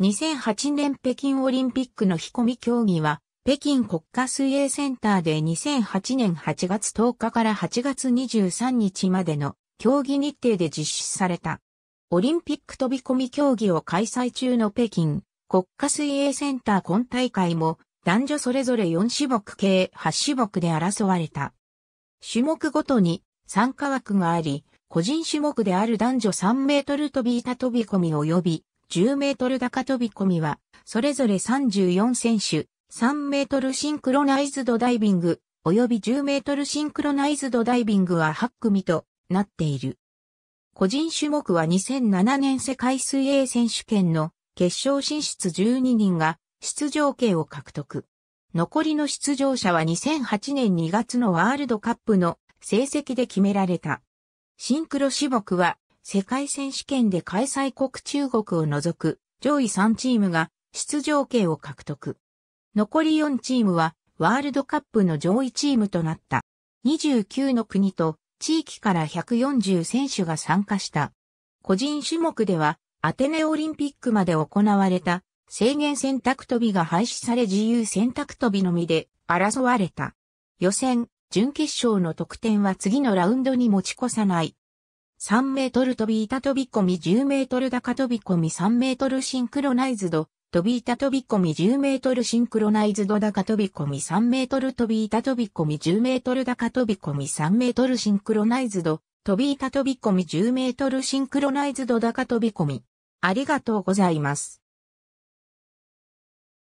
2008年北京オリンピックの飛込競技は、北京国家水泳センターで2008年8月10日から8月23日までの競技日程で実施された。オリンピック飛び込み競技を開催中の北京国家水泳センター今大会も男女それぞれ4種目計8種目で争われた。種目ごとに参加枠があり、個人種目である男女3メートル飛び板飛び込み及び10メートル高飛び込みは、それぞれ34選手、3メートルシンクロナイズドダイビング、及び10メートルシンクロナイズドダイビングは8組となっている。個人種目は2007年世界水泳選手権の決勝進出12人が出場権を獲得。残りの出場者は2008年2月のワールドカップの成績で決められた。シンクロ種目は世界選手権で開催国中国を除く上位3チームが出場権を獲得。残り4チームはワールドカップの上位チームとなった。29の国と地域から140選手が参加した。個人種目ではアテネオリンピックまで行われた制限選択飛びが廃止され自由選択飛びのみで争われた。予選、準決勝の得点は次のラウンドに持ち越さない3メートル飛び板飛び込み10メートル高飛び込み3メートルシンクロナイズド、飛び板飛び込み10メートルシンクロナイズド高飛び込み3メートル飛び板飛び込み10メートル高飛び込み3メートルシンクロナイズド、飛び板飛び込み10メートルシンクロナイズド高飛び込み。ありがとうございます。